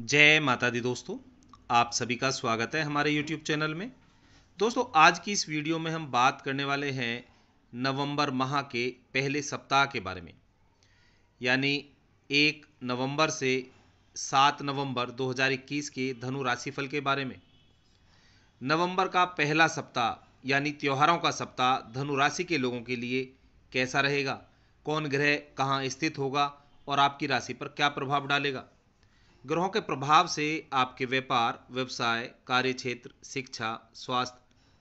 जय माता दी दोस्तों आप सभी का स्वागत है हमारे YouTube चैनल में दोस्तों आज की इस वीडियो में हम बात करने वाले हैं नवंबर माह के पहले सप्ताह के बारे में यानी एक नवंबर से सात नवंबर 2021 के धनु राशिफल के बारे में नवंबर का पहला सप्ताह यानी त्योहारों का सप्ताह धनु राशि के लोगों के लिए कैसा रहेगा कौन ग्रह कहाँ स्थित होगा और आपकी राशि पर क्या प्रभाव डालेगा ग्रहों के प्रभाव से आपके व्यापार व्यवसाय कार्य क्षेत्र शिक्षा स्वास्थ्य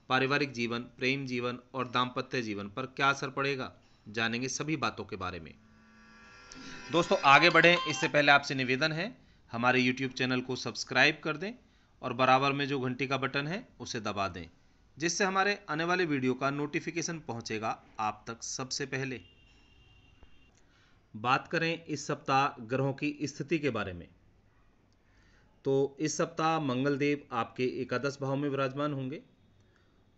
पारिवारिक जीवन प्रेम जीवन और दाम्पत्य जीवन पर क्या असर पड़ेगा जानेंगे सभी बातों के बारे में दोस्तों आगे बढ़ें इससे पहले आपसे निवेदन है हमारे YouTube चैनल को सब्सक्राइब कर दें और बराबर में जो घंटी का बटन है उसे दबा दें जिससे हमारे आने वाले वीडियो का नोटिफिकेशन पहुंचेगा आप तक सबसे पहले बात करें इस सप्ताह ग्रहों की स्थिति के बारे में तो इस सप्ताह मंगलदेव आपके एकादश भाव में विराजमान होंगे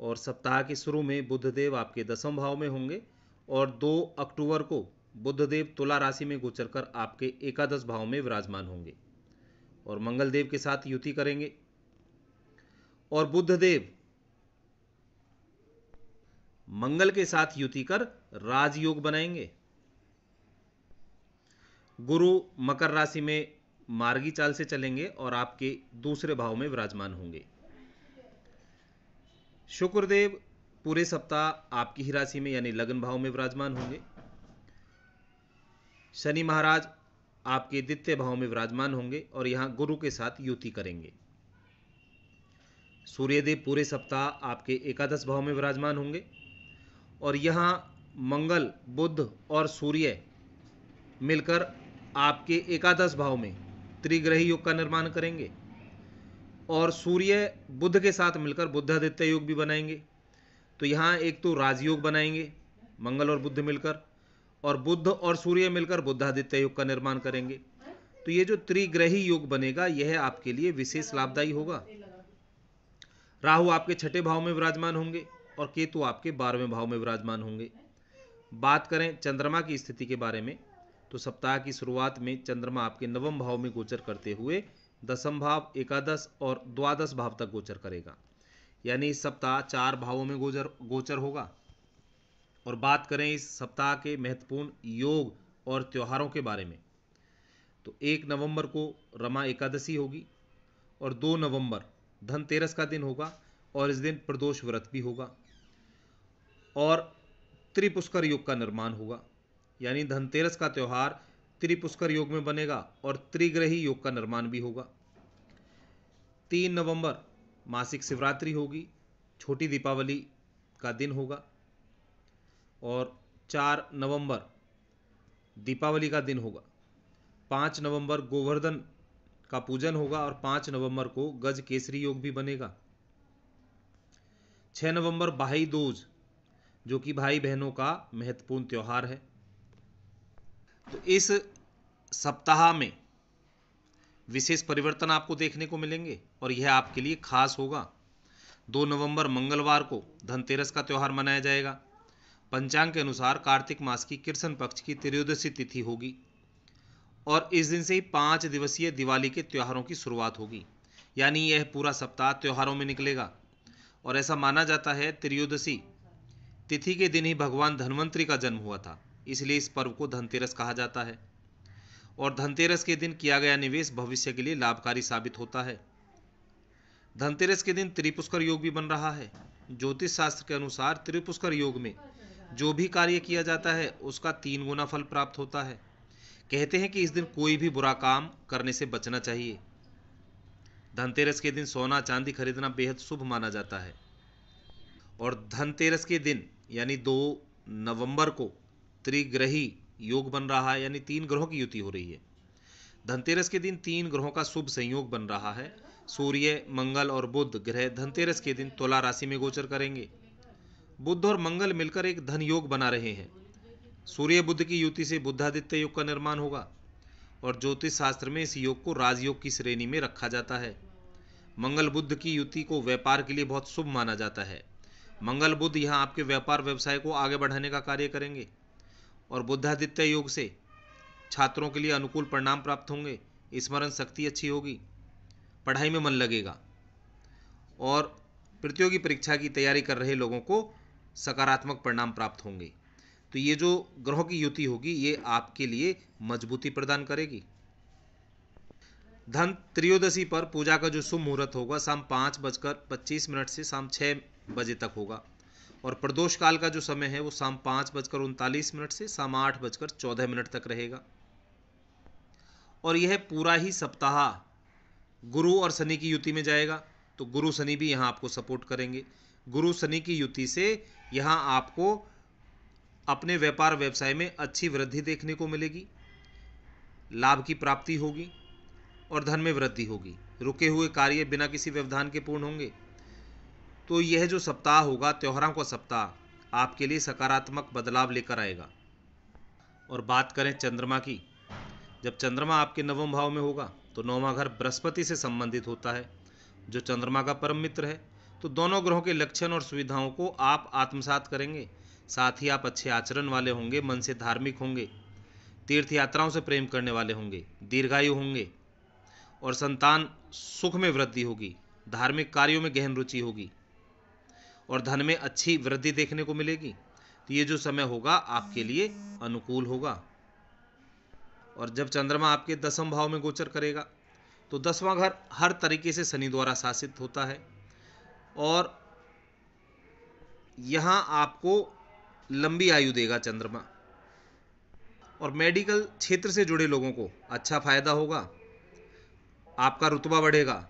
और सप्ताह के शुरू में बुद्धदेव आपके दसम भाव में होंगे और दो अक्टूबर को बुद्धदेव तुला राशि में गोचर कर आपके एकादश भाव में विराजमान होंगे और मंगलदेव के साथ युति करेंगे और बुद्धदेव मंगल के साथ युति कर राजयोग बनाएंगे गुरु मकर राशि में मार्गी चाल से चलेंगे और आपके दूसरे भाव में विराजमान होंगे शुक्रदेव पूरे सप्ताह आपकी ही राशि में यानी लगन भाव में विराजमान होंगे शनि महाराज आपके द्वितीय भाव में विराजमान होंगे और यहां गुरु के साथ युति करेंगे सूर्यदेव पूरे सप्ताह आपके एकादश भाव में विराजमान होंगे और यहां मंगल बुध और सूर्य मिलकर आपके एकादश भाव में त्रिग्रही योग का निर्माण करेंगे और सूर्य बुद्ध के साथ मिलकर बुद्धादित्य योग भी बनाएंगे तो यहाँ एक तो राजयोग बनाएंगे मंगल और बुद्ध मिलकर और बुद्ध और सूर्य मिलकर बुद्धादित्य योग का निर्माण करेंगे तो ये जो त्रिग्रही योग बनेगा यह आपके लिए विशेष लाभदायी होगा राहु आपके छठे भाव में विराजमान होंगे और केतु आपके बारहवें भाव में विराजमान होंगे बात करें चंद्रमा की स्थिति के बारे में तो सप्ताह की शुरुआत में चंद्रमा आपके नवम भाव में गोचर करते हुए दसम भाव एकादश और द्वादश भाव तक गोचर करेगा यानी इस सप्ताह चार भावों में गोचर गोचर होगा और बात करें इस सप्ताह के महत्वपूर्ण योग और त्योहारों के बारे में तो एक नवंबर को रमा एकादशी होगी और दो नवंबर धनतेरस का दिन होगा और इस दिन प्रदोष व्रत भी होगा और त्रिपुष्कर योग का निर्माण होगा यानी धनतेरस का त्यौहार त्रिपुष्कर योग में बनेगा और त्रिग्रही योग का निर्माण भी होगा तीन नवंबर मासिक शिवरात्रि होगी छोटी दीपावली का दिन होगा और चार नवंबर दीपावली का दिन होगा पाँच नवंबर गोवर्धन का पूजन होगा और पाँच नवंबर को गज केसरी योग भी बनेगा छः नवंबर भाई दूज जो कि भाई बहनों का महत्वपूर्ण त्यौहार है इस सप्ताह में विशेष परिवर्तन आपको देखने को मिलेंगे और यह आपके लिए खास होगा दो नवंबर मंगलवार को धनतेरस का त्यौहार मनाया जाएगा पंचांग के अनुसार कार्तिक मास की कृष्ण पक्ष की त्रयोदशी तिथि होगी और इस दिन से ही पाँच दिवसीय दिवाली के त्यौहारों की शुरुआत होगी यानी यह पूरा सप्ताह त्यौहारों में निकलेगा और ऐसा माना जाता है त्रयोदशी तिथि के दिन ही भगवान धन्वंतरी का जन्म हुआ था इसलिए इस पर्व को धनतेरस कहा जाता है और धनतेरस के दिन किया गया निवेश भविष्य के लिए लाभकारी साबित होता है धनतेरस के दिन त्रिपुष्कर योग भी बन रहा है ज्योतिष शास्त्र के अनुसार त्रिपुष्कर योग में जो भी कार्य किया जाता है उसका तीन गुना फल प्राप्त होता है कहते हैं कि इस दिन कोई भी बुरा काम करने से बचना चाहिए धनतेरस के दिन सोना चांदी खरीदना बेहद शुभ माना जाता है और धनतेरस के दिन यानी दो नवंबर को त्रिग्रही योग बन रहा है यानी तीन ग्रहों की युति हो रही है धनतेरस के दिन तीन ग्रहों का शुभ संयोग बन रहा है सूर्य मंगल और बुध ग्रह धनतेरस के दिन तुला राशि में गोचर करेंगे बुद्ध और मंगल मिलकर एक धन योग बना रहे हैं सूर्य बुद्ध की युति से बुद्धादित्य योग का निर्माण होगा और ज्योतिष शास्त्र में इस योग को राजयोग की श्रेणी में रखा जाता है मंगल बुद्ध की युति को व्यापार के लिए बहुत शुभ माना जाता है मंगल बुद्ध यहाँ आपके व्यापार व्यवसाय को आगे बढ़ाने का कार्य करेंगे और बुद्धादित्य योग से छात्रों के लिए अनुकूल परिणाम प्राप्त होंगे स्मरण शक्ति अच्छी होगी पढ़ाई में मन लगेगा और प्रतियोगी परीक्षा की तैयारी कर रहे लोगों को सकारात्मक परिणाम प्राप्त होंगे तो ये जो ग्रहों की युति होगी ये आपके लिए मजबूती प्रदान करेगी धन त्रियोदशी पर पूजा का जो शुभ मुहूर्त होगा शाम पाँच बजकर पच्चीस मिनट से शाम छः बजे तक होगा और प्रदोष काल का जो समय है वो शाम पाँच बजकर उनतालीस मिनट से शाम आठ बजकर चौदह मिनट तक रहेगा और यह पूरा ही सप्ताह गुरु और शनि की युति में जाएगा तो गुरु शनि भी यहाँ आपको सपोर्ट करेंगे गुरु शनि की युति से यहाँ आपको अपने व्यापार व्यवसाय में अच्छी वृद्धि देखने को मिलेगी लाभ की प्राप्ति होगी और धन में वृद्धि होगी रुके हुए कार्य बिना किसी व्यवधान के पूर्ण होंगे तो यह जो सप्ताह होगा त्योहारों का सप्ताह आपके लिए सकारात्मक बदलाव लेकर आएगा और बात करें चंद्रमा की जब चंद्रमा आपके नवम भाव में होगा तो नौवा घर बृहस्पति से संबंधित होता है जो चंद्रमा का परम मित्र है तो दोनों ग्रहों के लक्षण और सुविधाओं को आप आत्मसात करेंगे साथ ही आप अच्छे आचरण वाले होंगे मन से धार्मिक होंगे तीर्थ यात्राओं से प्रेम करने वाले होंगे दीर्घायु होंगे और संतान सुख में वृद्धि होगी धार्मिक कार्यों में गहन रुचि होगी और धन में अच्छी वृद्धि देखने को मिलेगी तो ये जो समय होगा आपके लिए अनुकूल होगा और जब चंद्रमा आपके दसम भाव में गोचर करेगा तो दसवां घर हर तरीके से शनि द्वारा शासित होता है और यहाँ आपको लंबी आयु देगा चंद्रमा और मेडिकल क्षेत्र से जुड़े लोगों को अच्छा फायदा होगा आपका रुतबा बढ़ेगा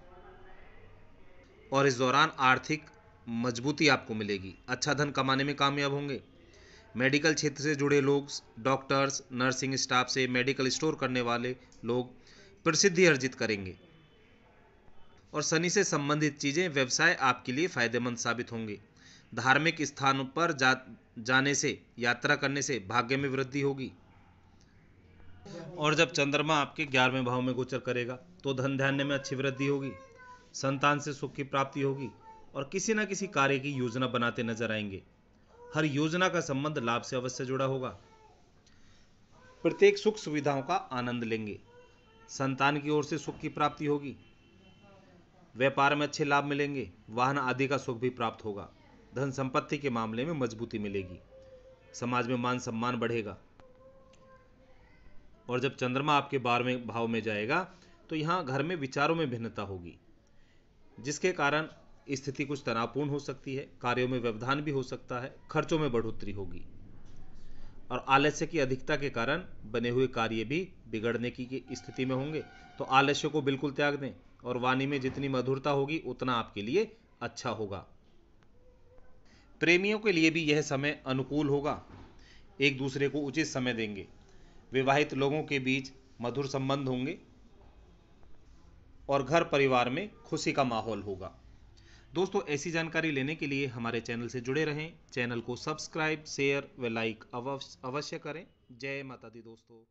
और इस दौरान आर्थिक मजबूती आपको मिलेगी अच्छा धन कमाने में कामयाब होंगे मेडिकल क्षेत्र से जुड़े लोग डॉक्टर्स नर्सिंग स्टाफ से मेडिकल स्टोर करने वाले लोग प्रसिद्धि अर्जित करेंगे और शनि से संबंधित चीज़ें व्यवसाय आपके लिए फायदेमंद साबित होंगे धार्मिक स्थानों पर जा, जाने से यात्रा करने से भाग्य में वृद्धि होगी और जब चंद्रमा आपके ग्यारहवें भाव में गोचर करेगा तो धन धान्य में अच्छी वृद्धि होगी संतान से सुख की प्राप्ति होगी और किसी न किसी कार्य की योजना बनाते नजर आएंगे हर योजना का संबंध लाभ से अवश्य जुड़ा होगा प्रत्येक सुख सुविधाओं का आनंद लेंगे संतान की ओर से सुख की प्राप्ति होगी व्यापार में अच्छे लाभ मिलेंगे वाहन आदि का सुख भी प्राप्त होगा धन संपत्ति के मामले में मजबूती मिलेगी समाज में मान सम्मान बढ़ेगा और जब चंद्रमा आपके बारहवें भाव में जाएगा तो यहाँ घर में विचारों में भिन्नता होगी जिसके कारण स्थिति कुछ तनावपूर्ण हो सकती है कार्यों में व्यवधान भी हो सकता है खर्चों में बढ़ोतरी होगी और आलस्य की अधिकता के कारण बने हुए कार्य भी बिगड़ने की स्थिति में होंगे तो आलस्य को बिल्कुल त्याग दें और वाणी में जितनी मधुरता होगी उतना आपके लिए अच्छा होगा प्रेमियों के लिए भी यह समय अनुकूल होगा एक दूसरे को उचित समय देंगे विवाहित लोगों के बीच मधुर संबंध होंगे और घर परिवार में खुशी का माहौल होगा दोस्तों ऐसी जानकारी लेने के लिए हमारे चैनल से जुड़े रहें चैनल को सब्सक्राइब शेयर व लाइक अवश्य करें जय माता दी दोस्तों